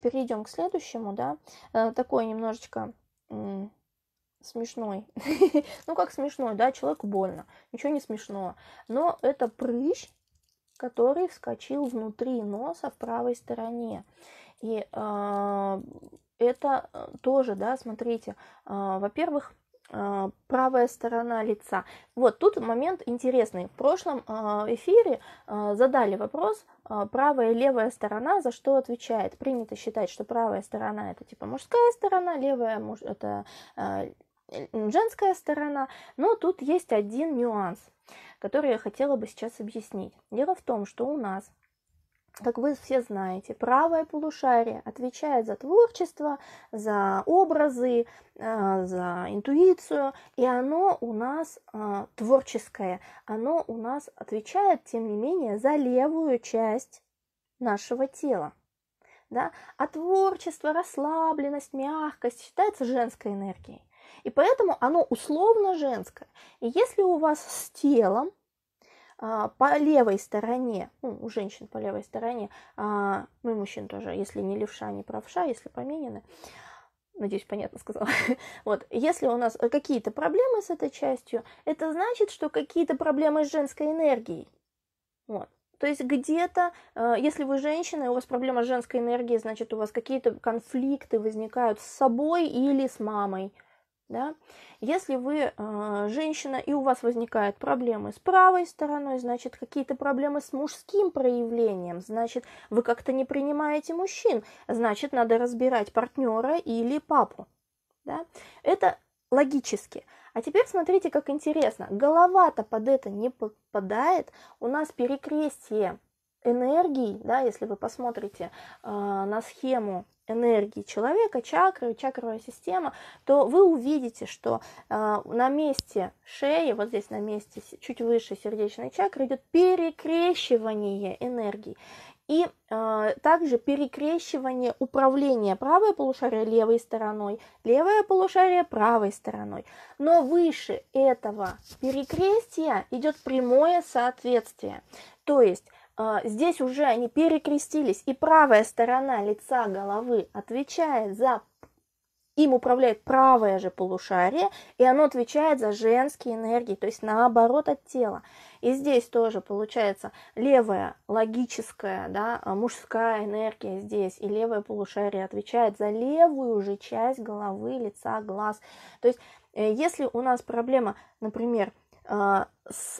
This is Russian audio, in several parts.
перейдем к следующему, да, э, такой немножечко смешной. ну, как смешной, да, человеку больно, ничего не смешного. Но это прыщ, который вскочил внутри носа в правой стороне. И а, э, это тоже, да, смотрите, э, во-первых, э, правая сторона лица. Вот тут момент интересный. В прошлом эфире задали вопрос, а, правая и левая сторона за что отвечает. Принято считать, что правая сторона это типа мужская сторона, левая муж... это э, женская сторона. Но тут есть один нюанс, который я хотела бы сейчас объяснить. Дело в том, что у нас как вы все знаете, правое полушарие отвечает за творчество, за образы, э, за интуицию, и оно у нас э, творческое, оно у нас отвечает, тем не менее, за левую часть нашего тела. Да? А творчество, расслабленность, мягкость считается женской энергией. И поэтому оно условно женское. И если у вас с телом а, по левой стороне, ну, у женщин по левой стороне, а, ну и мужчин тоже, если не левша, не правша, если поменены, Надеюсь, понятно сказала. вот, если у нас какие-то проблемы с этой частью, это значит, что какие-то проблемы с женской энергией. Вот. То есть где-то, э, если вы женщина, и у вас проблема с женской энергией, значит, у вас какие-то конфликты возникают с собой или с мамой – да? Если вы э, женщина и у вас возникают проблемы с правой стороной, значит какие-то проблемы с мужским проявлением, значит вы как-то не принимаете мужчин, значит надо разбирать партнера или папу. Да? Это логически. А теперь смотрите, как интересно. Голова-то под это не подпадает. У нас перекрестие энергий, да, если вы посмотрите э, на схему энергии человека, чакры, чакровая система, то вы увидите, что э, на месте шеи, вот здесь на месте чуть выше сердечной чакры идет перекрещивание энергии. И э, также перекрещивание управления правое полушарие левой стороной, левое полушарие правой стороной. Но выше этого перекрестия идет прямое соответствие. То есть а, здесь уже они перекрестились, и правая сторона лица головы отвечает за... Им управляет правое же полушарие, и оно отвечает за женские энергии, то есть наоборот от тела. И здесь тоже получается левая логическая, да, а, мужская энергия здесь, и левое полушарие отвечает за левую же часть головы, лица, глаз. То есть э, если у нас проблема, например, а,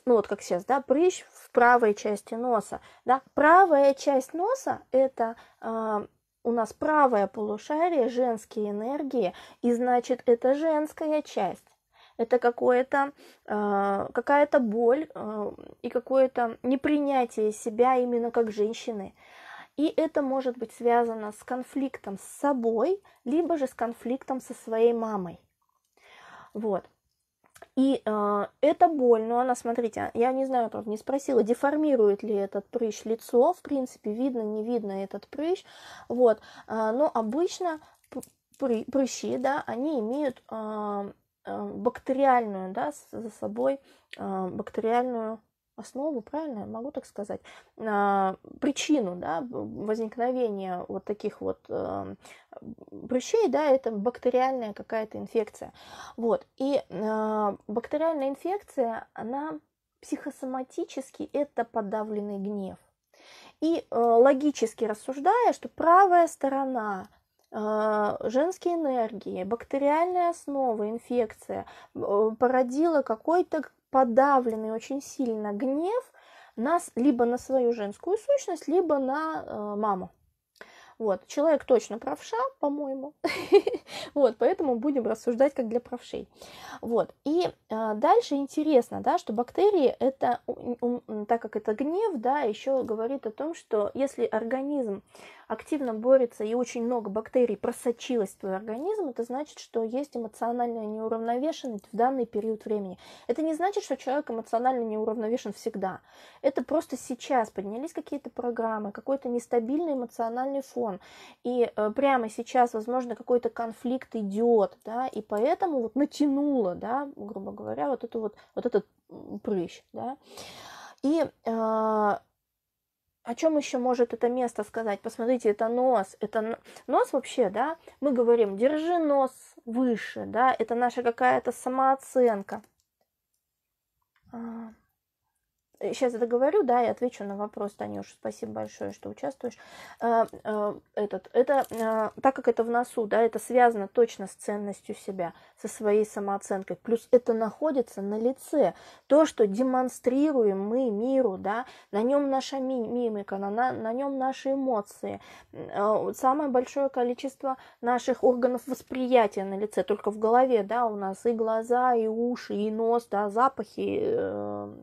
ну вот как сейчас, да, прыщ в правой части носа. Да? Правая часть носа – это э, у нас правое полушарие женские энергии, и значит, это женская часть. Это какое-то, э, какая-то боль э, и какое-то непринятие себя именно как женщины. И это может быть связано с конфликтом с собой, либо же с конфликтом со своей мамой. Вот. И э, это боль, но она, смотрите, я не знаю, правда, не спросила, деформирует ли этот прыщ лицо, в принципе, видно, не видно этот прыщ, вот, э, но обычно пры, прыщи, да, они имеют э, э бактериальную, да, за собой э, бактериальную основу, а правильно, могу так сказать, а, причину да, возникновения вот таких вот эм, прыщей, да, это бактериальная какая-то инфекция. Вот, и а, бактериальная инфекция, она психосоматически это подавленный гнев. И э, логически рассуждая, что правая сторона э, женские энергии, бактериальная основа, инфекция э, породила какой-то подавленный очень сильно гнев нас либо на свою женскую сущность, либо на э, маму. Вот. Человек точно правша, по-моему. вот, поэтому будем рассуждать как для правшей. Вот. И а, дальше интересно, да, что бактерии это, так как это гнев, да, еще говорит о том, что если организм активно борется и очень много бактерий просочилось в твой организм, это значит, что есть эмоциональная неуравновешенность в данный период времени. Это не значит, что человек эмоционально неуравновешен всегда. Это просто сейчас поднялись какие-то программы, какой-то нестабильный эмоциональный фон, сторон. И э, прямо сейчас, возможно, какой-то конфликт идет, да, и поэтому вот натянуло, да, грубо говоря, вот эту вот, вот этот прыщ, да. И а, о чем еще может это место сказать? Посмотрите, это нос. Это нос вообще, да? Мы говорим, держи нос выше, да? Это наша какая-то самооценка. А, сейчас э, договорю, да, и отвечу на вопрос, Танюша, спасибо большое, что участвуешь. А, а, этот, это, а, так как это в носу, да, это связано точно с ценностью себя, со своей самооценкой, плюс это находится на лице, то, что демонстрируем мы миру, да, на нем наша мимика, на, на, на нем наши эмоции, самое большое количество наших органов восприятия на лице, только в голове, да, у нас и глаза, и уши, и нос, да, запахи, э,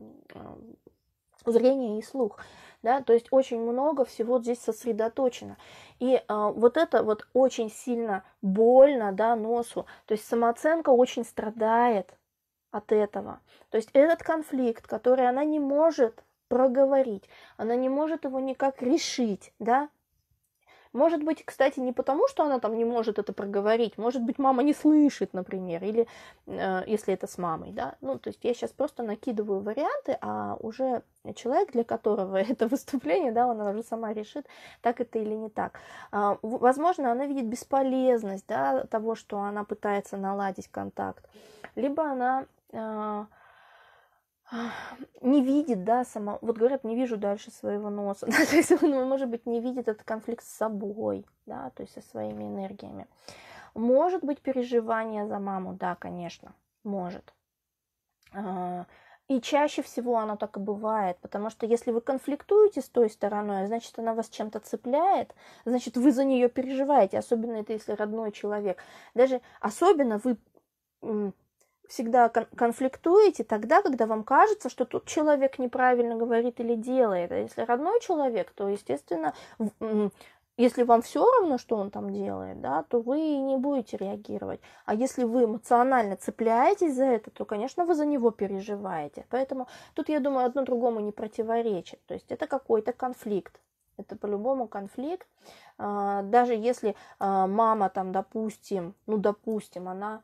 зрение и слух. Да? То есть очень много всего здесь сосредоточено. И э, вот это вот очень сильно больно да, носу. То есть самооценка очень страдает от этого. То есть этот конфликт, который она не может проговорить, она не может его никак решить, да, может быть, кстати, не потому, что она там не может это проговорить, может быть, мама не слышит, например, или э, если это с мамой, да. Ну, то есть я сейчас просто накидываю варианты, а уже человек, для которого это выступление, да, она уже сама решит, так это или не так. Э, возможно, она видит бесполезность, да, того, что она пытается наладить контакт, либо она э, не видит, да, сама, вот говорят, не вижу дальше своего носа, то есть он, может быть, не видит этот конфликт с собой, да, то есть со своими энергиями. Может быть, переживание за маму, да, конечно, может. А, и чаще всего оно так и бывает, потому что если вы конфликтуете с той стороной, значит, она вас чем-то цепляет, значит, вы за нее переживаете, особенно это если родной человек. Даже особенно вы всегда кон- конфликтуете тогда, когда вам кажется, что тут человек неправильно говорит или делает. А если родной человек, то, естественно, если вам все равно, что он там делает, да, то вы не будете реагировать. А если вы эмоционально цепляетесь за это, то, конечно, вы за него переживаете. Поэтому тут, я думаю, одно другому не противоречит. То есть это какой-то конфликт. Это по-любому конфликт. А, даже если а, мама там, допустим, ну, допустим, она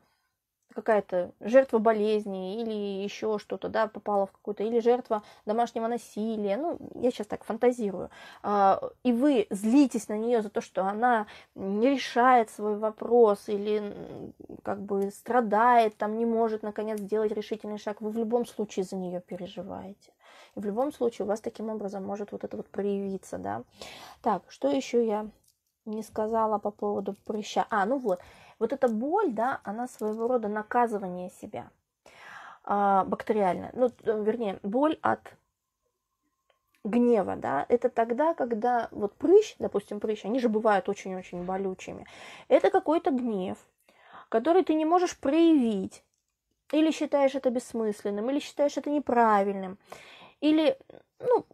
какая-то жертва болезни или еще что-то, да, попала в какую-то, или жертва домашнего насилия, ну, я сейчас так фантазирую, а, и вы злитесь на нее за то, что она не решает свой вопрос или как бы страдает, там не может, наконец, сделать решительный шаг, вы в любом случае за нее переживаете. И в любом случае у вас таким образом может вот это вот проявиться, да. Так, что еще я не сказала по поводу прыща. А, ну вот, вот эта боль, да, она своего рода наказывание себя а, бактериальная, ну, э, вернее, боль от гнева, да, это тогда, когда вот прыщ, допустим, прыщ, они же бывают очень-очень болючими, это какой-то гнев, который ты не можешь проявить, или считаешь это бессмысленным, или считаешь это неправильным, или, ну,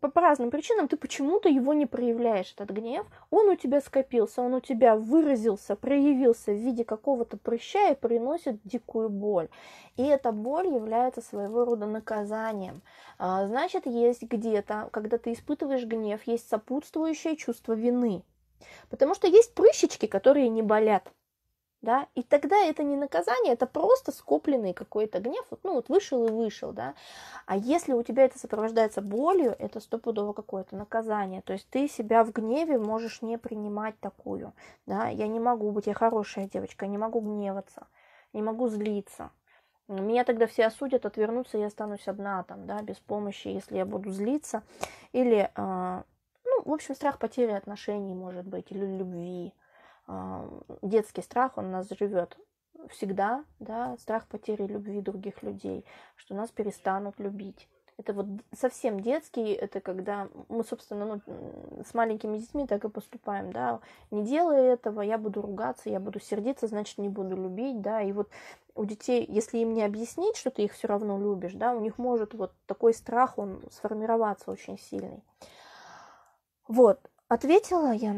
по, по разным причинам ты почему-то его не проявляешь, этот гнев. Он у тебя скопился, он у тебя выразился, проявился в виде какого-то прыща и приносит дикую боль. И эта боль является своего рода наказанием. А, значит, есть где-то, когда ты испытываешь гнев, есть сопутствующее чувство вины. Потому что есть прыщички, которые не болят да, и тогда это не наказание, это просто скопленный какой-то гнев, ну, вот вышел и вышел, да, а если у тебя это сопровождается болью, это стопудово какое-то наказание, то есть ты себя в гневе можешь не принимать такую, да, я не могу быть, я хорошая девочка, не могу гневаться, не могу злиться, меня тогда все осудят, отвернутся, я останусь одна там, да, без помощи, если я буду злиться, или, э, ну, в общем, страх потери отношений может быть, или любви, а, детский страх, он нас живет всегда, да, страх потери любви других людей, что нас перестанут любить. Это вот совсем детский, это когда мы, собственно, ну, с маленькими детьми так и поступаем, да, не делай этого, я буду ругаться, я буду сердиться, значит, не буду любить, да, и вот у детей, если им не объяснить, что ты их все равно любишь, да, у них может вот такой страх, он сформироваться очень сильный. Вот, ответила я.